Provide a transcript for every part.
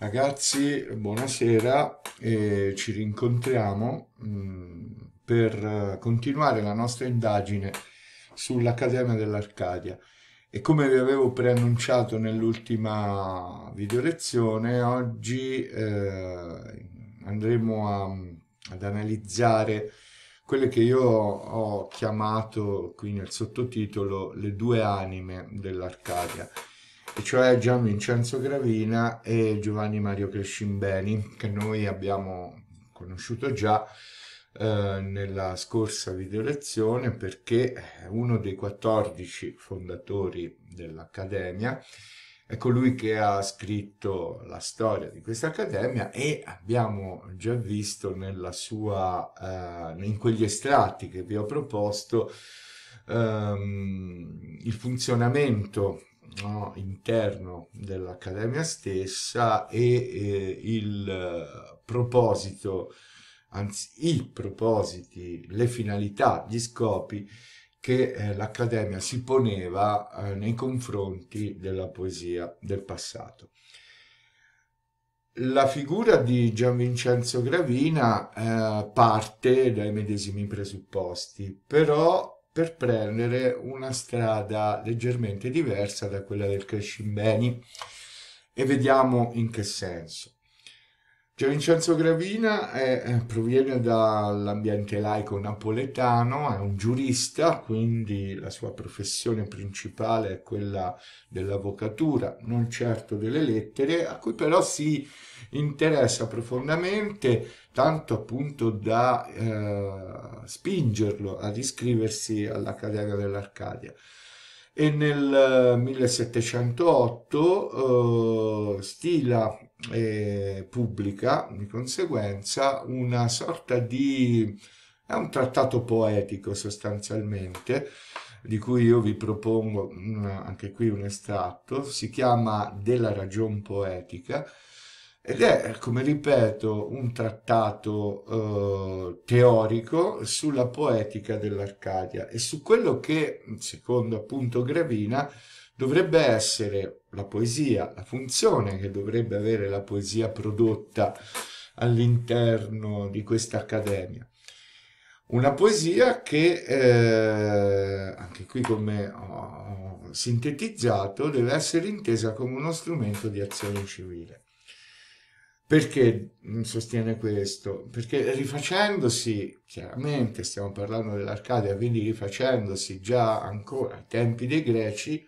Ragazzi, buonasera e ci rincontriamo mm, per eh, continuare la nostra indagine sull'Accademia dell'Arcadia. E come vi avevo preannunciato nell'ultima video lezione, oggi eh, andremo a, ad analizzare quelle che io ho chiamato qui nel sottotitolo le due anime dell'Arcadia cioè Gian Vincenzo Gravina e Giovanni Mario Crescimbeni, che noi abbiamo conosciuto già eh, nella scorsa video lezione perché è uno dei 14 fondatori dell'Accademia è colui che ha scritto la storia di questa accademia e abbiamo già visto nella sua, eh, in quegli estratti che vi ho proposto ehm, il funzionamento no, interno dell'Accademia stessa e eh, il proposito, anzi i propositi, le finalità, gli scopi che eh, l'Accademia si poneva eh, nei confronti della poesia del passato. La figura di Gian Vincenzo Gravina eh, parte dai medesimi presupposti, però per prendere una strada leggermente diversa da quella del Crescimbeni e vediamo in che senso. Cioè, Vincenzo Gravina è, eh, proviene dall'ambiente laico napoletano, è un giurista, quindi la sua professione principale è quella dell'avvocatura, non certo delle lettere, a cui però si interessa profondamente, tanto appunto da eh, spingerlo ad iscriversi all'Accademia dell'Arcadia e nel 1708 eh, eh, stila eh, pubblica, di conseguenza, una sorta di... è un trattato poetico sostanzialmente, di cui io vi propongo mm, anche qui un estratto, si chiama Della ragion poetica, ed è, come ripeto, un trattato eh, teorico sulla poetica dell'Arcadia e su quello che, secondo appunto Gravina, dovrebbe essere la poesia, la funzione che dovrebbe avere la poesia prodotta all'interno di questa accademia. Una poesia che, eh, anche qui come ho sintetizzato, deve essere intesa come uno strumento di azione civile. Perché sostiene questo? Perché rifacendosi, chiaramente stiamo parlando dell'Arcadia, quindi rifacendosi già ancora ai tempi dei greci,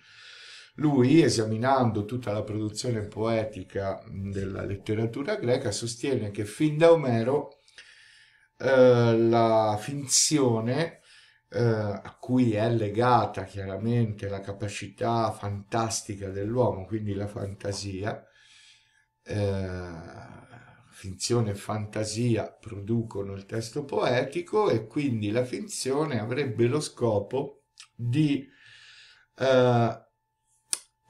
lui, esaminando tutta la produzione poetica della letteratura greca, sostiene che fin da Omero eh, la finzione eh, a cui è legata chiaramente la capacità fantastica dell'uomo, quindi la fantasia, eh, finzione e fantasia producono il testo poetico e quindi la finzione avrebbe lo scopo di eh,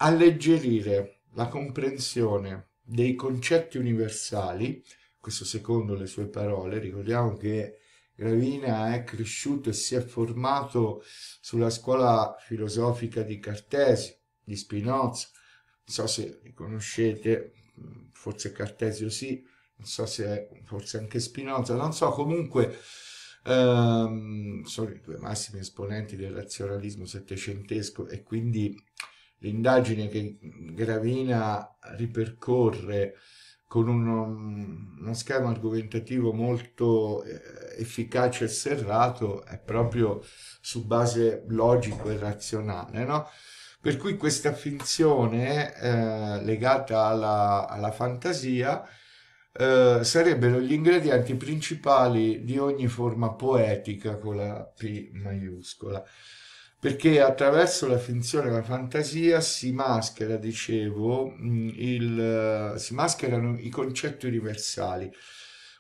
alleggerire la comprensione dei concetti universali, questo secondo le sue parole, ricordiamo che Gravina è cresciuto e si è formato sulla scuola filosofica di Cartesio, di Spinoza, non so se li conoscete, forse Cartesio sì, non so se è, forse anche Spinoza, non so, comunque ehm, sono i due massimi esponenti del razionalismo settecentesco e quindi l'indagine che Gravina ripercorre con uno, uno schema argomentativo molto eh, efficace e serrato è proprio su base logico e razionale, no? Per cui questa finzione eh, legata alla, alla fantasia eh, sarebbero gli ingredienti principali di ogni forma poetica con la P maiuscola perché attraverso la finzione e la fantasia si maschera, dicevo, mm, il, eh, si mascherano i concetti universali,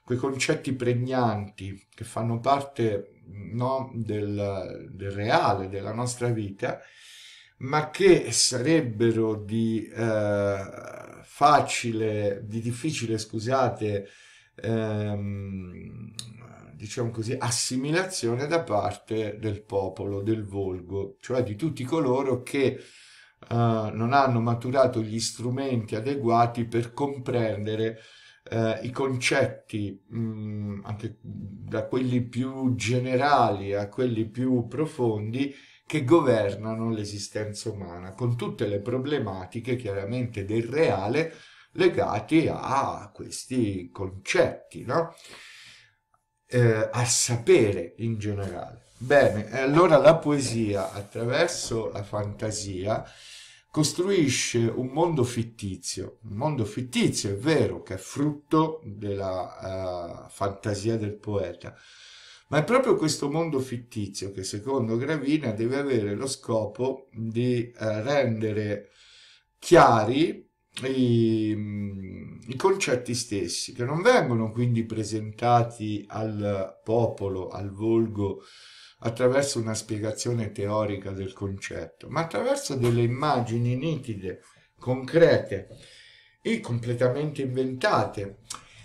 quei concetti pregnanti che fanno parte no, del, del, reale, della nostra vita, ma che sarebbero di eh, facile, di difficile, scusate, ehm, diciamo così, assimilazione da parte del popolo, del volgo, cioè di tutti coloro che uh, non hanno maturato gli strumenti adeguati per comprendere Uh, i concetti, mh, mm, anche da quelli più generali a quelli più profondi, che governano l'esistenza umana, con tutte le problematiche chiaramente del reale legate a questi concetti, no? eh, al sapere in generale. Bene, allora la poesia attraverso la fantasia costruisce un mondo fittizio, un mondo fittizio è vero che è frutto della uh, fantasia del poeta, ma è proprio questo mondo fittizio che secondo Gravina deve avere lo scopo di uh, rendere chiari i, i concetti stessi, che non vengono quindi presentati al popolo, al volgo, attraverso una spiegazione teorica del concetto, ma attraverso delle immagini nitide, concrete e completamente inventate,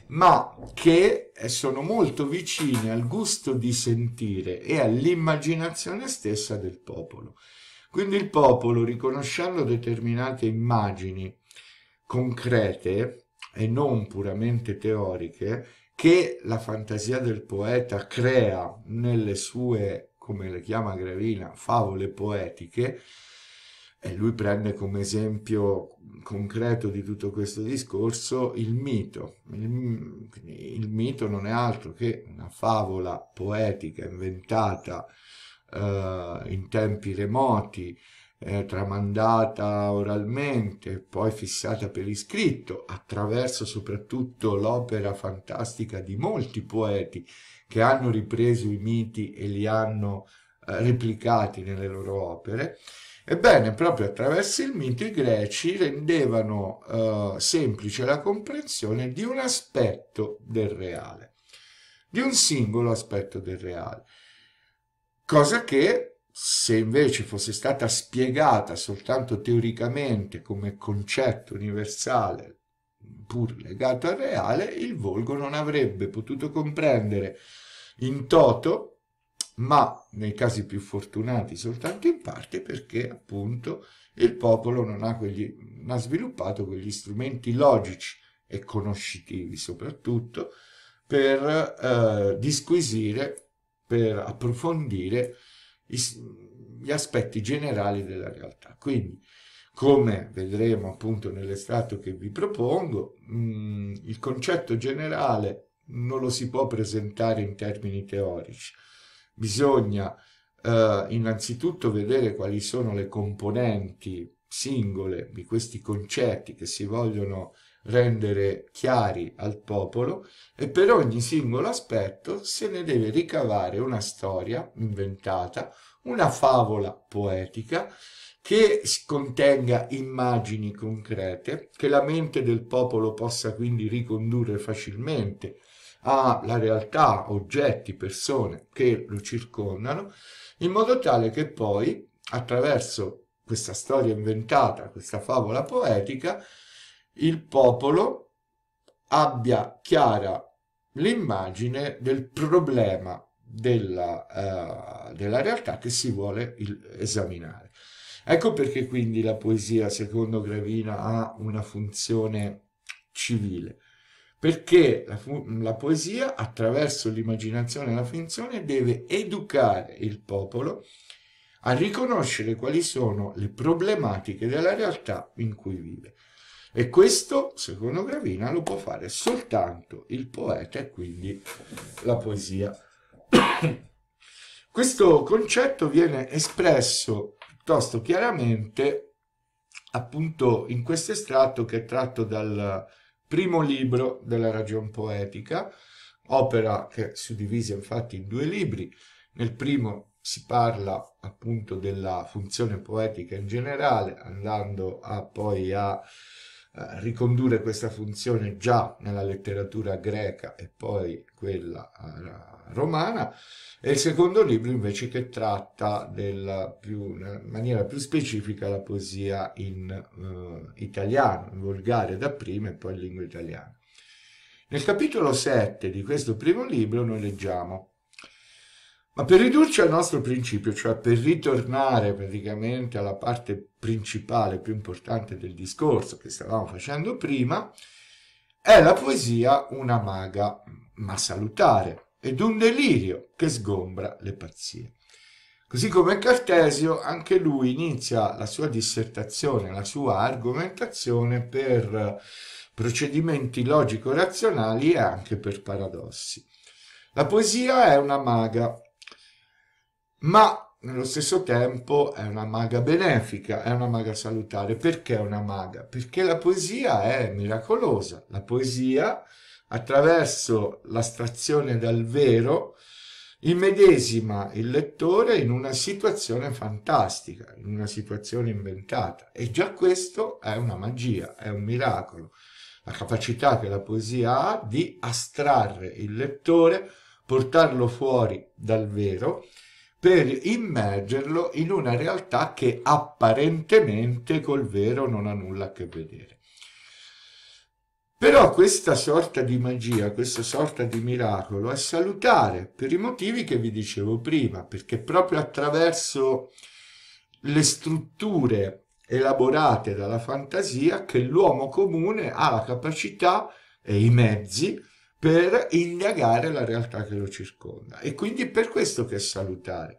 ma che sono molto vicine al gusto di sentire e all'immaginazione stessa del popolo. Quindi il popolo, riconoscendo determinate immagini, concrete e non puramente teoriche che la fantasia del poeta crea nelle sue, come le chiama Gravina, favole poetiche, e lui prende come esempio concreto di tutto questo discorso il mito. Il, il mito non è altro che una favola poetica inventata eh, in tempi remoti eh, tramandata oralmente, poi fissata per iscritto, attraverso soprattutto l'opera fantastica di molti poeti che hanno ripreso i miti e li hanno eh, replicati nelle loro opere. Ebbene, proprio attraverso il mito i greci rendevano eh, semplice la comprensione di un aspetto del reale, di un singolo aspetto del reale, cosa che se invece fosse stata spiegata soltanto teoricamente come concetto universale pur legato al reale, il volgo non avrebbe potuto comprendere in toto, ma nei casi più fortunati soltanto in parte, perché appunto il popolo non ha, quegli, non ha sviluppato quegli strumenti logici e conoscitivi soprattutto per eh, disquisire, per approfondire gli aspetti generali della realtà. Quindi, come vedremo appunto nell'estratto che vi propongo, mh, mm, il concetto generale non lo si può presentare in termini teorici. Bisogna eh, innanzitutto vedere quali sono le componenti singole di questi concetti che si vogliono rendere chiari al popolo e per ogni singolo aspetto se ne deve ricavare una storia inventata, una favola poetica che contenga immagini concrete, che la mente del popolo possa quindi ricondurre facilmente alla realtà, oggetti, persone che lo circondano, in modo tale che poi, attraverso questa storia inventata, questa favola poetica, il popolo abbia chiara l'immagine del problema della, uh, della realtà che si vuole il, esaminare. Ecco perché quindi la poesia, secondo Gravina, ha una funzione civile, perché la, la poesia, attraverso l'immaginazione e la finzione, deve educare il popolo a riconoscere quali sono le problematiche della realtà in cui vive. E questo, secondo Gravina, lo può fare soltanto il poeta e quindi la poesia. Questo concetto viene espresso piuttosto chiaramente appunto in questo estratto che è tratto dal primo libro della ragion poetica, opera che è suddivisa infatti in due libri. Nel primo si parla appunto della funzione poetica in generale, andando a, poi a eh, ricondurre questa funzione già nella letteratura greca e poi quella eh, romana, e il secondo libro invece che tratta in maniera più specifica la poesia in eh, italiano, in volgare dapprima e poi in lingua italiana. Nel capitolo 7 di questo primo libro noi leggiamo ma per ridurci al nostro principio, cioè per ritornare praticamente alla parte principale, più importante del discorso che stavamo facendo prima, è la poesia una maga ma salutare ed un delirio che sgombra le pazzie. Così come Cartesio, anche lui inizia la sua dissertazione, la sua argomentazione per procedimenti logico-razionali e anche per paradossi. La poesia è una maga, ma nello stesso tempo è una maga benefica, è una maga salutare. Perché è una maga? Perché la poesia è miracolosa. La poesia, attraverso l'astrazione dal vero, immedesima il lettore in una situazione fantastica, in una situazione inventata. E già questo è una magia, è un miracolo. La capacità che la poesia ha di astrarre il lettore, portarlo fuori dal vero per immergerlo in una realtà che apparentemente col vero non ha nulla a che vedere. Però questa sorta di magia, questa sorta di miracolo è salutare per i motivi che vi dicevo prima, perché proprio attraverso le strutture elaborate dalla fantasia che l'uomo comune ha la capacità e i mezzi per indagare la realtà che lo circonda. E quindi è per questo che è salutare.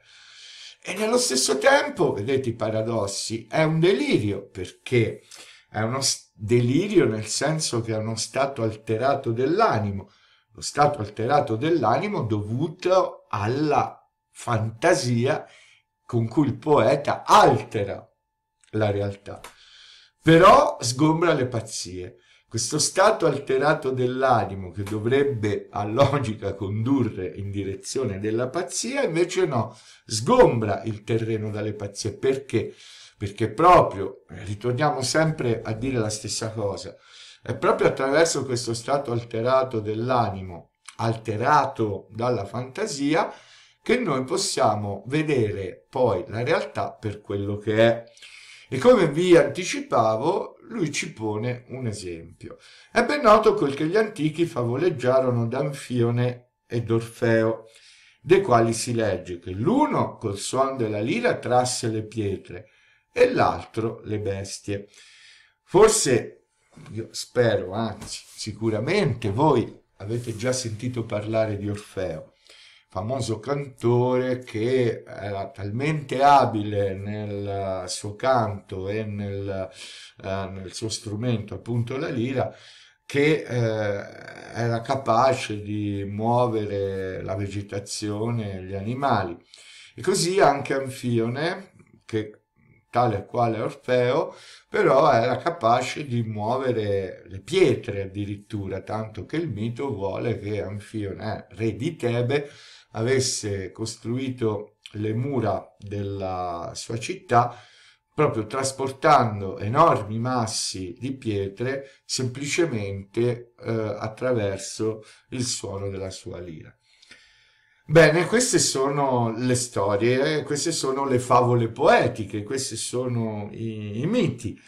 E nello stesso tempo, vedete i paradossi, è un delirio perché è uno delirio nel senso che è uno stato alterato dell'animo, lo stato alterato dell'animo dovuto alla fantasia con cui il poeta altera la realtà, però sgombra le pazzie. Questo stato alterato dell'animo che dovrebbe a logica condurre in direzione della pazzia, invece no, sgombra il terreno dalle pazzie. Perché? Perché proprio, eh, ritorniamo sempre a dire la stessa cosa, è proprio attraverso questo stato alterato dell'animo, alterato dalla fantasia, che noi possiamo vedere poi la realtà per quello che è. E come vi anticipavo, lui ci pone un esempio. È ben noto quel che gli antichi favoleggiarono d'Anfione ed Orfeo, dei quali si legge che l'uno col suon della lira trasse le pietre e l'altro le bestie. Forse, io spero, anzi sicuramente voi avete già sentito parlare di Orfeo famoso cantore che era talmente abile nel suo canto e nel, eh, nel suo strumento, appunto la lira, che eh, era capace di muovere la vegetazione e gli animali. E così anche Anfione, che tale quale Orfeo, però era capace di muovere le pietre addirittura, tanto che il mito vuole che Anfione, eh, re di Tebe, avesse costruito le mura della sua città proprio trasportando enormi massi di pietre semplicemente eh, attraverso il suono della sua lira. Bene, queste sono le storie, queste sono le favole poetiche, questi sono i, i miti.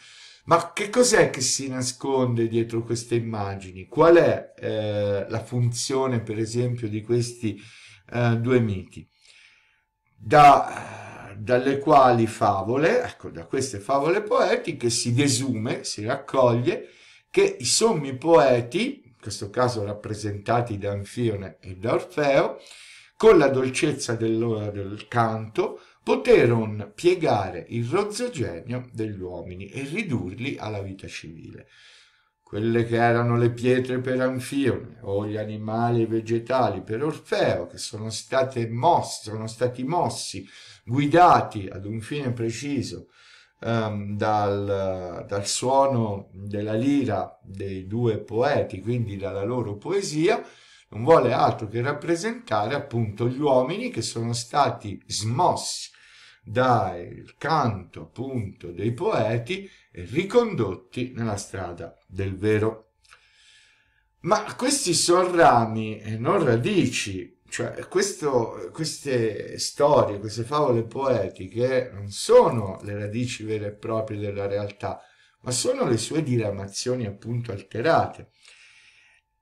Ma che cos'è che si nasconde dietro queste immagini? Qual è eh, la funzione, per esempio, di questi eh, due miti, da, dalle quali favole, ecco, da queste favole poetiche si desume, si raccoglie, che i sommi poeti, in questo caso rappresentati da Anfione e da Orfeo, con la dolcezza dell'ora del canto, poterono piegare il rozzo genio degli uomini e ridurli alla vita civile quelle che erano le pietre per Anfione o gli animali vegetali per Orfeo, che sono, state mosse, sono stati mossi, guidati ad un fine preciso um, dal, dal suono della lira dei due poeti, quindi dalla loro poesia, non vuole altro che rappresentare appunto gli uomini che sono stati smossi dal canto appunto dei poeti ricondotti nella strada del vero. Ma questi sono rami e eh, non radici, cioè questo, queste storie, queste favole poetiche non sono le radici vere e proprie della realtà, ma sono le sue diramazioni appunto alterate.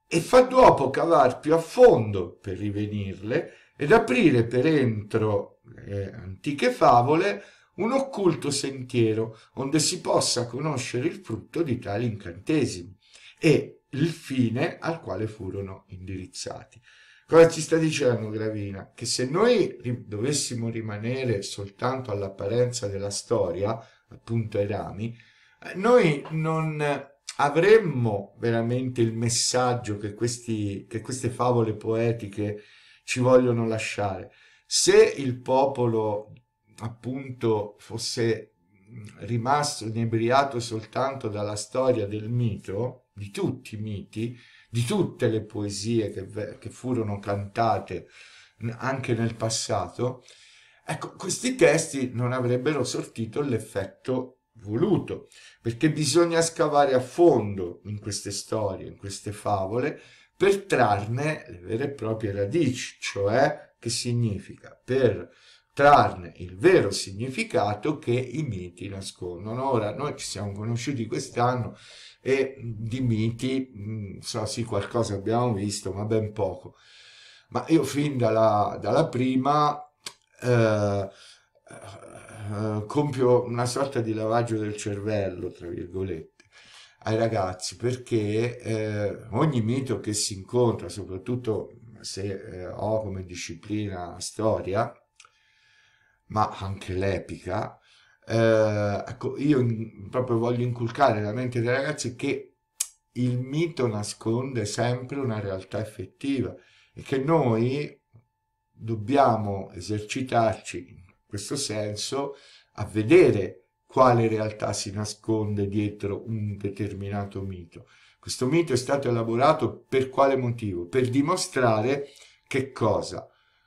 E fa dopo cavar più a fondo per rivenirle ed aprire per entro le eh, antiche favole un occulto sentiero onde si possa conoscere il frutto di tali incantesimi e il fine al quale furono indirizzati. Cosa ci sta dicendo Gravina? Che se noi dovessimo rimanere soltanto all'apparenza della storia, appunto ai rami, eh, noi non avremmo veramente il messaggio che, questi, che queste favole poetiche ci vogliono lasciare. Se il popolo appunto fosse rimasto inebriato soltanto dalla storia del mito, di tutti i miti, di tutte le poesie che, che furono cantate anche nel passato, ecco, questi testi non avrebbero sortito l'effetto voluto, perché bisogna scavare a fondo in queste storie, in queste favole, per trarne le vere e proprie radici, cioè che significa per trarne il vero significato che i miti nascondono. Ora, noi ci siamo conosciuti quest'anno e di miti, mh, mm, so sì, qualcosa abbiamo visto, ma ben poco. Ma io fin dalla, dalla prima eh, eh, compio una sorta di lavaggio del cervello, tra virgolette ai ragazzi perché eh, ogni mito che si incontra, soprattutto se eh, ho come disciplina storia, ma anche l'epica, eh, ecco, io in, proprio voglio inculcare nella mente dei ragazzi che il mito nasconde sempre una realtà effettiva e che noi dobbiamo esercitarci in questo senso a vedere quale realtà si nasconde dietro un determinato mito. Questo mito è stato elaborato per quale motivo? Per dimostrare che cosa?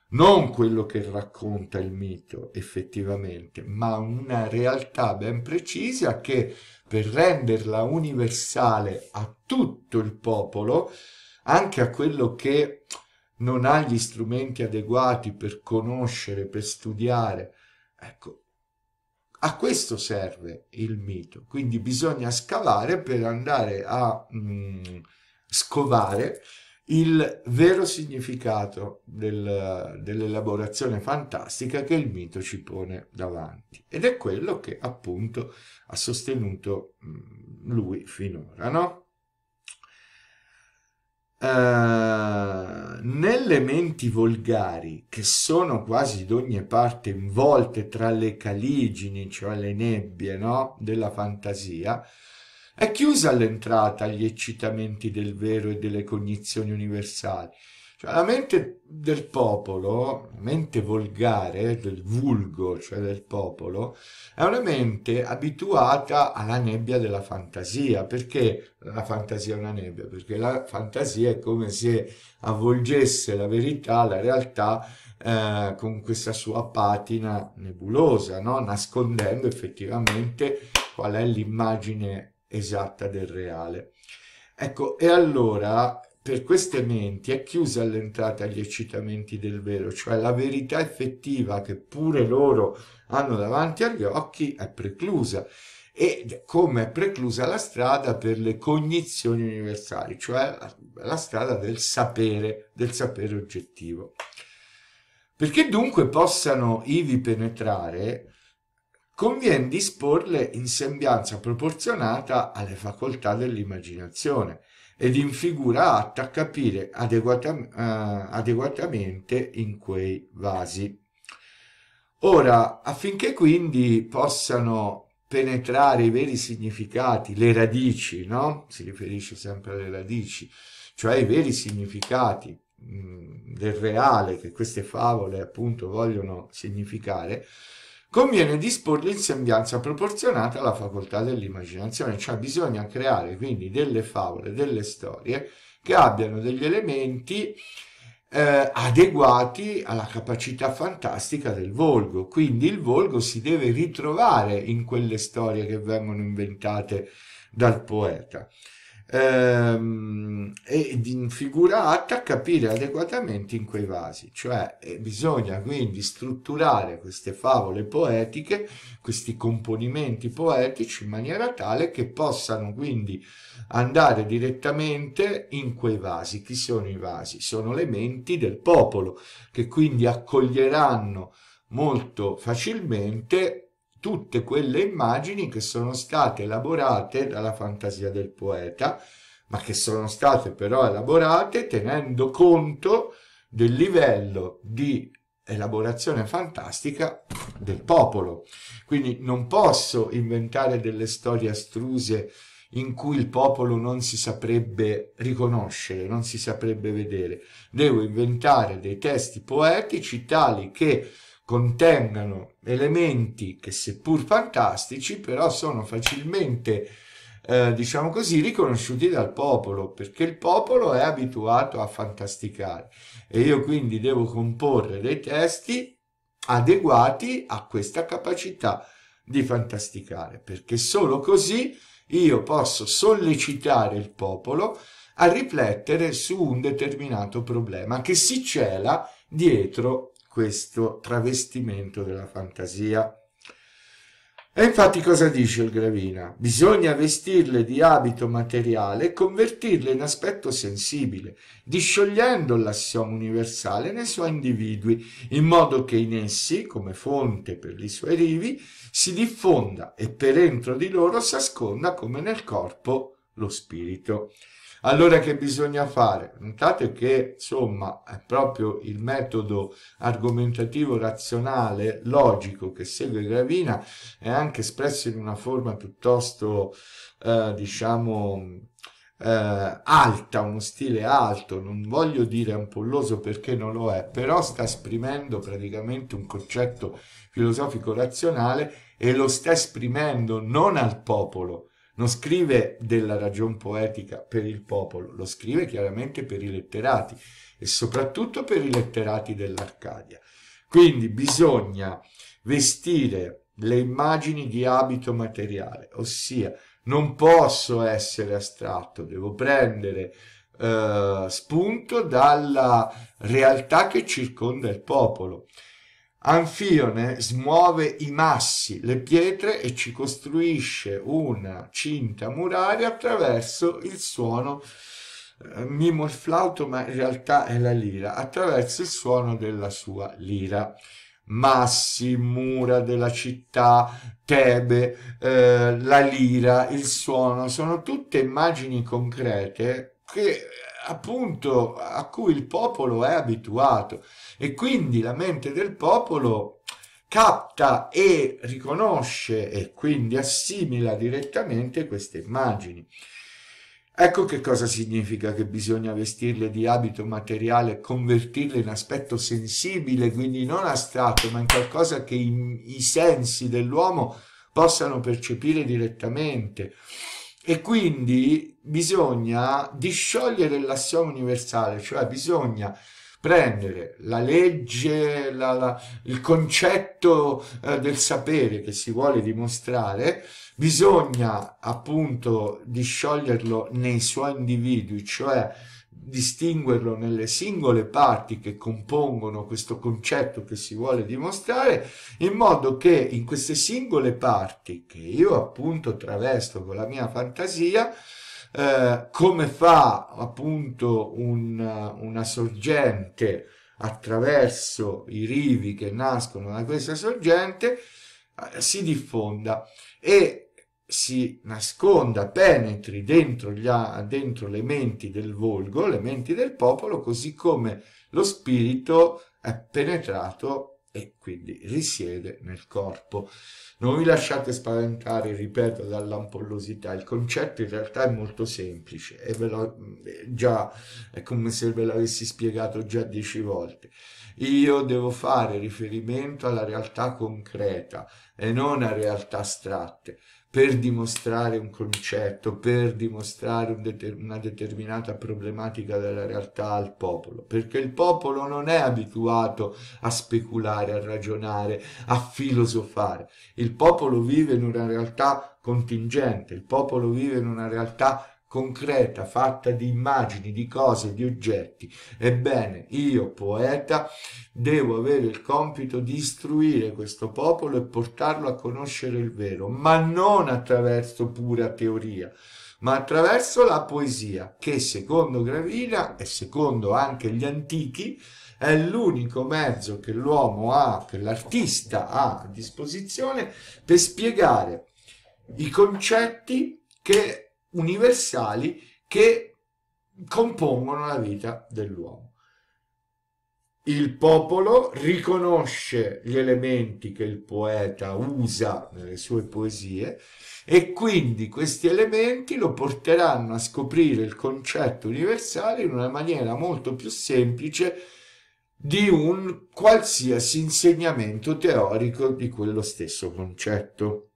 Non quello che racconta il mito effettivamente, ma una realtà ben precisa che per renderla universale a tutto il popolo, anche a quello che non ha gli strumenti adeguati per conoscere, per studiare, ecco, a questo serve il mito, quindi bisogna scavare per andare a mh, mm, scovare il vero significato del, dell'elaborazione fantastica che il mito ci pone davanti ed è quello che appunto ha sostenuto mm, lui finora, no? Eh, nelle menti volgari, che sono quasi di ogni parte involte tra le caligini, cioè le nebbie no? della fantasia, è chiusa all'entrata agli eccitamenti del vero e delle cognizioni universali cioè, la mente del popolo, la mente volgare, del vulgo, cioè del popolo, è una mente abituata alla nebbia della fantasia. Perché la fantasia è una nebbia? Perché la fantasia è come se avvolgesse la verità, la realtà, eh, con questa sua patina nebulosa, no? nascondendo effettivamente qual è l'immagine esatta del reale. Ecco, e allora per queste menti è chiusa l'entrata agli eccitamenti del vero, cioè la verità effettiva che pure loro hanno davanti agli occhi è preclusa e come è preclusa la strada per le cognizioni universali, cioè la strada del sapere, del sapere oggettivo. Perché dunque possano ivi penetrare, conviene disporle in sembianza proporzionata alle facoltà dell'immaginazione – ed in figura atta a capire adeguatam eh, adeguatamente in quei vasi. Ora, affinché quindi possano penetrare i veri significati, le radici, no? Si riferisce sempre alle radici, cioè i veri significati mh, mm, del reale che queste favole appunto vogliono significare, conviene disporli in sembianza proporzionata alla facoltà dell'immaginazione, cioè bisogna creare quindi delle favole, delle storie che abbiano degli elementi eh, adeguati alla capacità fantastica del volgo. Quindi il volgo si deve ritrovare in quelle storie che vengono inventate dal poeta. Ehm, e in figura H capire adeguatamente in quei vasi, cioè eh, bisogna quindi strutturare queste favole poetiche, questi componimenti poetici in maniera tale che possano quindi andare direttamente in quei vasi. Chi sono i vasi? Sono le menti del popolo che quindi accoglieranno molto facilmente tutte quelle immagini che sono state elaborate dalla fantasia del poeta, ma che sono state però elaborate tenendo conto del livello di elaborazione fantastica del popolo. Quindi non posso inventare delle storie astruse in cui il popolo non si saprebbe riconoscere, non si saprebbe vedere. Devo inventare dei testi poetici tali che contengano elementi che seppur fantastici però sono facilmente eh, diciamo così riconosciuti dal popolo perché il popolo è abituato a fantasticare e io quindi devo comporre dei testi adeguati a questa capacità di fantasticare perché solo così io posso sollecitare il popolo a riflettere su un determinato problema che si cela dietro questo travestimento della fantasia. E infatti cosa dice il Gravina? Bisogna vestirle di abito materiale e convertirle in aspetto sensibile, disciogliendo l'assioma universale nei suoi individui, in modo che in essi, come fonte per i suoi rivi, si diffonda e per entro di loro si asconda come nel corpo lo spirito. Allora che bisogna fare? Notate che insomma è proprio il metodo argomentativo razionale, logico che segue Gravina è anche espresso in una forma piuttosto eh, diciamo eh, alta, uno stile alto, non voglio dire ampolloso perché non lo è, però sta esprimendo praticamente un concetto filosofico razionale e lo sta esprimendo non al popolo, non scrive della ragion poetica per il popolo, lo scrive chiaramente per i letterati e soprattutto per i letterati dell'Arcadia. Quindi bisogna vestire le immagini di abito materiale, ossia non posso essere astratto, devo prendere eh, spunto dalla realtà che circonda il popolo. Anfione smuove i massi, le pietre e ci costruisce una cinta muraria attraverso il suono eh, mimo il flauto, ma in realtà è la lira, attraverso il suono della sua lira. Massi, mura della città, Tebe, eh, la lira, il suono, sono tutte immagini concrete che appunto a cui il popolo è abituato e quindi la mente del popolo capta e riconosce e quindi assimila direttamente queste immagini. Ecco che cosa significa che bisogna vestirle di abito materiale, convertirle in aspetto sensibile, quindi non astratto, ma in qualcosa che i, i sensi dell'uomo possano percepire direttamente. E quindi bisogna disciogliere l'assioma universale, cioè bisogna prendere la legge, la, la, il concetto eh, del sapere che si vuole dimostrare, bisogna appunto discioglierlo nei suoi individui, cioè distinguerlo nelle singole parti che compongono questo concetto che si vuole dimostrare, in modo che in queste singole parti che io appunto travesto con la mia fantasia, eh, come fa appunto un, una sorgente attraverso i rivi che nascono da questa sorgente, eh, si diffonda e si nasconda, penetri dentro, gli, dentro le menti del volgo, le menti del popolo, così come lo spirito è penetrato e quindi risiede nel corpo. Non vi lasciate spaventare, ripeto, dall'ampollosità. Il concetto in realtà è molto semplice e ve lo, già, è come se ve l'avessi spiegato già dieci volte. Io devo fare riferimento alla realtà concreta e non a realtà astratte per dimostrare un concetto, per dimostrare un deter una determinata problematica della realtà al popolo, perché il popolo non è abituato a speculare, a ragionare, a filosofare. Il popolo vive in una realtà contingente, il popolo vive in una realtà concreta, fatta di immagini, di cose, di oggetti. Ebbene, io, poeta, devo avere il compito di istruire questo popolo e portarlo a conoscere il vero, ma non attraverso pura teoria, ma attraverso la poesia, che secondo Gravina e secondo anche gli antichi, è l'unico mezzo che l'uomo ha, che l'artista ha a disposizione per spiegare i concetti che universali che compongono la vita dell'uomo. Il popolo riconosce gli elementi che il poeta usa nelle sue poesie e quindi questi elementi lo porteranno a scoprire il concetto universale in una maniera molto più semplice di un qualsiasi insegnamento teorico di quello stesso concetto.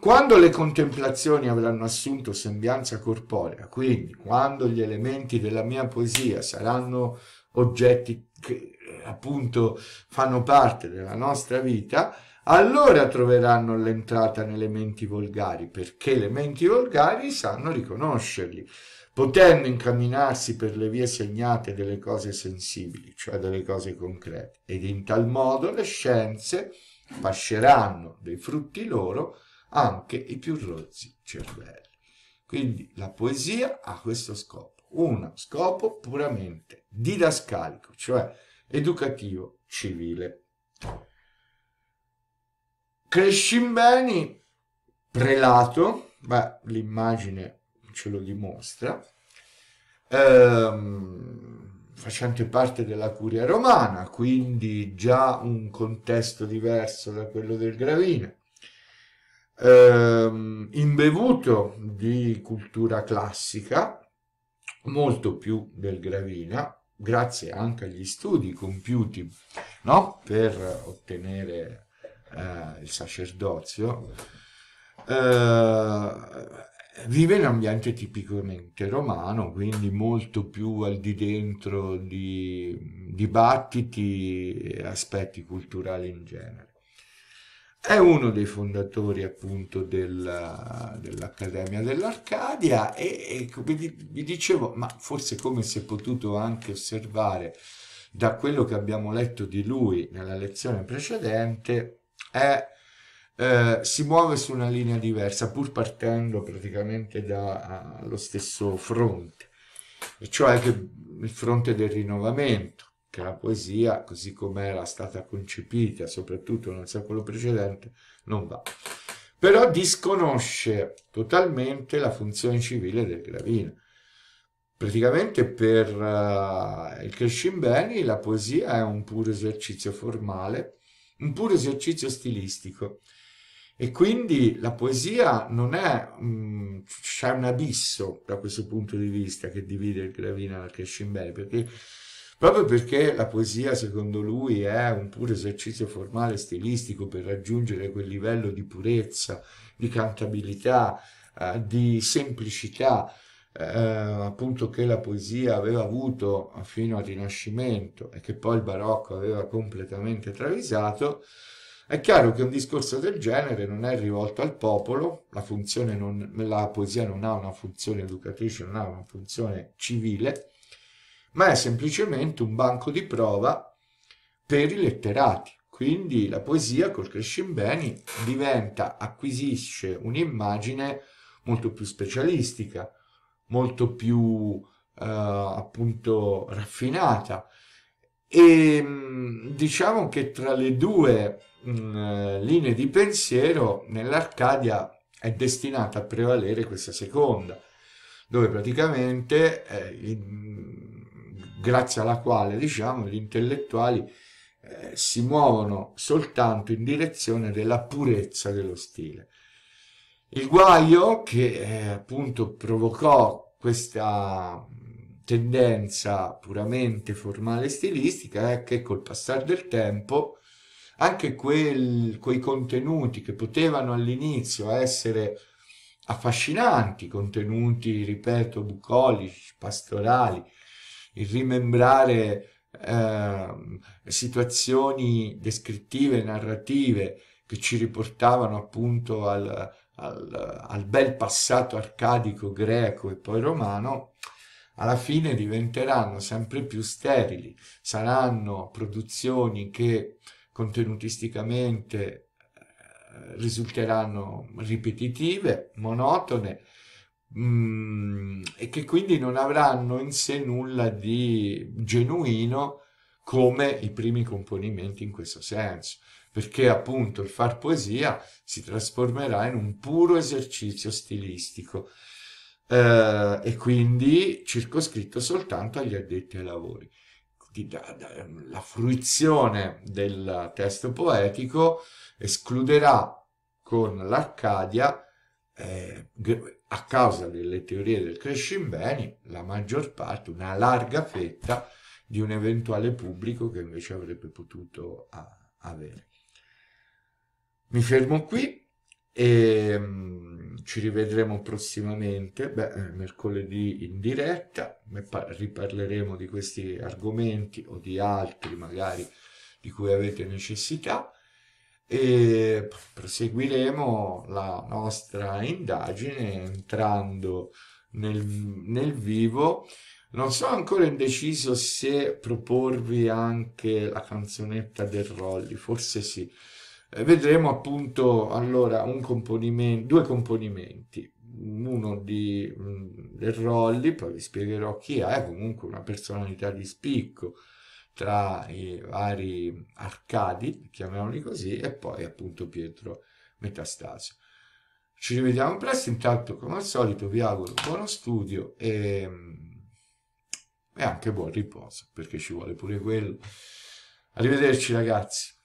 Quando le contemplazioni avranno assunto sembianza corporea, quindi quando gli elementi della mia poesia saranno oggetti che appunto fanno parte della nostra vita, allora troveranno l'entrata nelle menti volgari, perché le menti volgari sanno riconoscerli, potendo incamminarsi per le vie segnate delle cose sensibili, cioè delle cose concrete, ed in tal modo le scienze pasceranno dei frutti loro anche i più rozzi cervelli. Quindi la poesia ha questo scopo, uno scopo puramente didascalico, cioè educativo, civile. Crescimbeni, prelato, beh, l'immagine ce lo dimostra, ehm, facente parte della curia romana, quindi già un contesto diverso da quello del Gravina, ehm, imbevuto di cultura classica, molto più del Gravina, grazie anche agli studi compiuti no? per ottenere eh, il sacerdozio, eh, vive in ambiente tipicamente romano, quindi molto più al di dentro di dibattiti e aspetti culturali in genere. È uno dei fondatori appunto della, dell'Accademia dell'Arcadia e, e come vi dicevo, ma forse come si è potuto anche osservare da quello che abbiamo letto di lui nella lezione precedente, è, eh, si muove su una linea diversa, pur partendo praticamente dallo stesso fronte, e cioè che, il fronte del rinnovamento che la poesia, così come era stata concepita, soprattutto nel secolo precedente, non va. Però disconosce totalmente la funzione civile del Gravina. Praticamente per uh, il Crescimbeni la poesia è un puro esercizio formale, un puro esercizio stilistico. E quindi la poesia non è, mh, mm, c'è un abisso da questo punto di vista che divide il Gravina dal Crescimbeni, perché proprio perché la poesia, secondo lui, è un puro esercizio formale e stilistico per raggiungere quel livello di purezza, di cantabilità, eh, di semplicità, eh, appunto che la poesia aveva avuto fino al Rinascimento e che poi il barocco aveva completamente travisato, è chiaro che un discorso del genere non è rivolto al popolo, la, non, la poesia non ha una funzione educatrice, non ha una funzione civile, ma è semplicemente un banco di prova per i letterati. Quindi la poesia col Crescimbeni diventa, acquisisce un'immagine molto più specialistica, molto più eh, appunto raffinata. E diciamo che tra le due mh, linee di pensiero nell'Arcadia è destinata a prevalere questa seconda, dove praticamente eh, grazie alla quale diciamo, gli intellettuali eh, si muovono soltanto in direzione della purezza dello stile. Il guaio che eh, appunto provocò questa mm, tendenza puramente formale e stilistica è che col passare del tempo anche quel, quei contenuti che potevano all'inizio essere affascinanti, contenuti, ripeto, bucolici, pastorali, il rimembrare eh, situazioni descrittive, narrative che ci riportavano appunto al, al, al bel passato arcadico greco e poi romano, alla fine diventeranno sempre più sterili, saranno produzioni che contenutisticamente eh, risulteranno ripetitive, monotone, Mm, e che quindi non avranno in sé nulla di genuino come i primi componimenti in questo senso, perché appunto il far poesia si trasformerà in un puro esercizio stilistico eh, e quindi circoscritto soltanto agli addetti ai lavori. la fruizione del testo poetico escluderà con l'Arcadia eh, a causa delle teorie del beni, la maggior parte, una larga fetta di un eventuale pubblico che invece avrebbe potuto ah, avere. Mi fermo qui e mm, ci rivedremo prossimamente, beh, eh, mercoledì in diretta, riparleremo di questi argomenti o di altri magari di cui avete necessità e proseguiremo la nostra indagine entrando nel, nel vivo. Non sono ancora indeciso se proporvi anche la canzonetta del Rolli, forse sì. Eh, vedremo appunto allora un componimento, due componimenti, uno di, mm, del Rolli, poi vi spiegherò chi è, comunque una personalità di spicco, tra i vari arcadi, chiamiamoli così, e poi appunto Pietro Metastasio. Ci rivediamo presto, intanto come al solito vi auguro buono studio e, mm, e anche buon riposo, perché ci vuole pure quello. Arrivederci ragazzi.